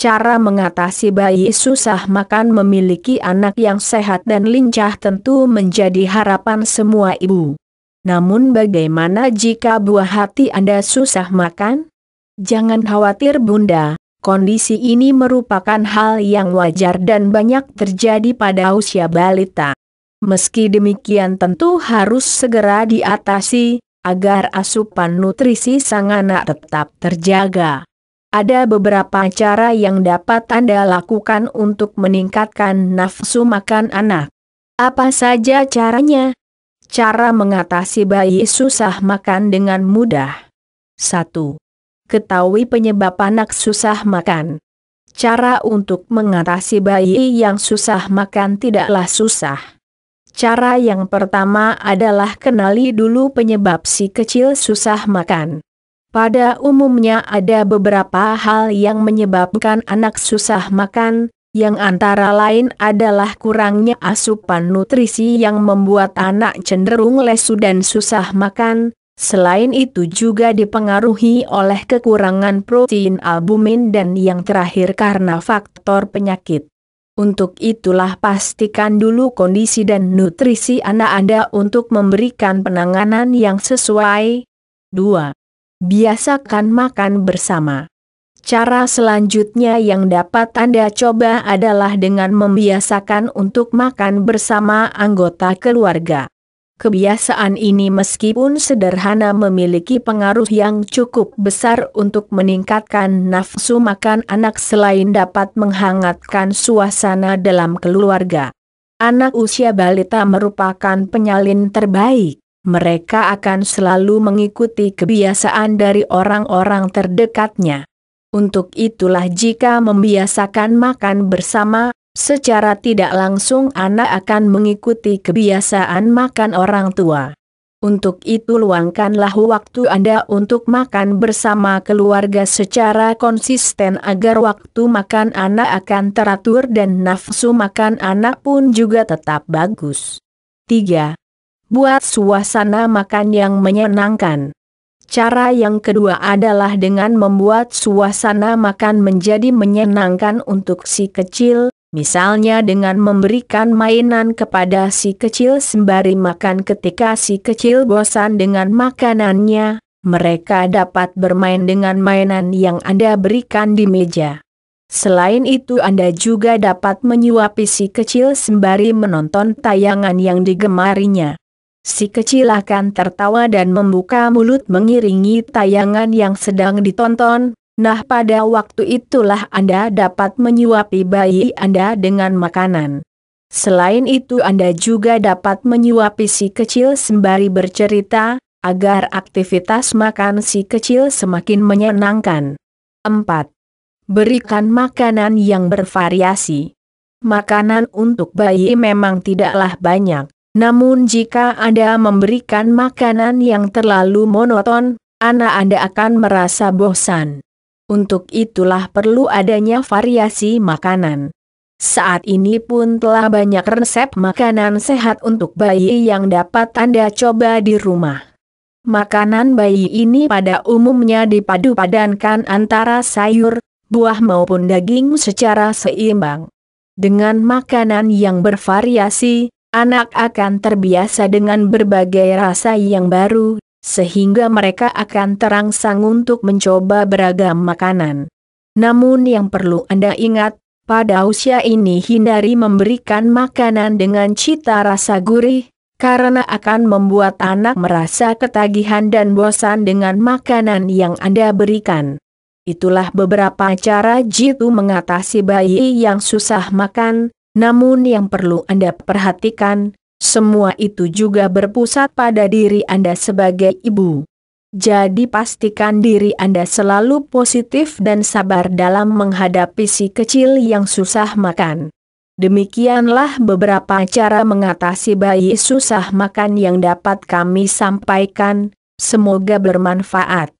Cara mengatasi bayi susah makan memiliki anak yang sehat dan lincah tentu menjadi harapan semua ibu. Namun bagaimana jika buah hati Anda susah makan? Jangan khawatir Bunda, kondisi ini merupakan hal yang wajar dan banyak terjadi pada usia balita. Meski demikian tentu harus segera diatasi, agar asupan nutrisi sang anak tetap terjaga. Ada beberapa cara yang dapat Anda lakukan untuk meningkatkan nafsu makan anak. Apa saja caranya? Cara mengatasi bayi susah makan dengan mudah. 1. Ketahui penyebab anak susah makan. Cara untuk mengatasi bayi yang susah makan tidaklah susah. Cara yang pertama adalah kenali dulu penyebab si kecil susah makan. Pada umumnya ada beberapa hal yang menyebabkan anak susah makan, yang antara lain adalah kurangnya asupan nutrisi yang membuat anak cenderung lesu dan susah makan, selain itu juga dipengaruhi oleh kekurangan protein albumin dan yang terakhir karena faktor penyakit. Untuk itulah pastikan dulu kondisi dan nutrisi anak Anda untuk memberikan penanganan yang sesuai. 2 biasakan makan bersama. Cara selanjutnya yang dapat Anda coba adalah dengan membiasakan untuk makan bersama anggota keluarga. Kebiasaan ini meskipun sederhana memiliki pengaruh yang cukup besar untuk meningkatkan nafsu makan anak selain dapat menghangatkan suasana dalam keluarga. Anak usia balita merupakan penyalin terbaik mereka akan selalu mengikuti kebiasaan dari orang-orang terdekatnya. Untuk itulah jika membiasakan makan bersama, secara tidak langsung anak akan mengikuti kebiasaan makan orang tua. Untuk itu luangkanlah waktu Anda untuk makan bersama keluarga secara konsisten agar waktu makan anak akan teratur dan nafsu makan anak pun juga tetap bagus. 3 buat suasana makan yang menyenangkan. Cara yang kedua adalah dengan membuat suasana makan menjadi menyenangkan untuk si kecil, misalnya dengan memberikan mainan kepada si kecil sembari makan ketika si kecil bosan dengan makanannya, mereka dapat bermain dengan mainan yang Anda berikan di meja. Selain itu Anda juga dapat menyuapi si kecil sembari menonton tayangan yang digemarinya. Si kecil akan tertawa dan membuka mulut mengiringi tayangan yang sedang ditonton. Nah pada waktu itulah Anda dapat menyuapi bayi Anda dengan makanan. Selain itu Anda juga dapat menyuapi si kecil sembari bercerita, agar aktivitas makan si kecil semakin menyenangkan. 4. Berikan makanan yang bervariasi. Makanan untuk bayi memang tidaklah banyak namun jika Anda memberikan makanan yang terlalu monoton, anak Anda akan merasa bosan. Untuk itulah perlu adanya variasi makanan. Saat ini pun telah banyak resep makanan sehat untuk bayi yang dapat Anda coba di rumah. Makanan bayi ini pada umumnya dipadupadankan antara sayur, buah maupun daging secara seimbang. Dengan makanan yang bervariasi, Anak akan terbiasa dengan berbagai rasa yang baru, sehingga mereka akan terangsang untuk mencoba beragam makanan. Namun yang perlu Anda ingat, pada usia ini hindari memberikan makanan dengan cita rasa gurih, karena akan membuat anak merasa ketagihan dan bosan dengan makanan yang Anda berikan. Itulah beberapa cara Jitu mengatasi bayi yang susah makan, namun yang perlu Anda perhatikan, semua itu juga berpusat pada diri Anda sebagai ibu. Jadi pastikan diri Anda selalu positif dan sabar dalam menghadapi si kecil yang susah makan. Demikianlah beberapa cara mengatasi bayi susah makan yang dapat kami sampaikan, semoga bermanfaat.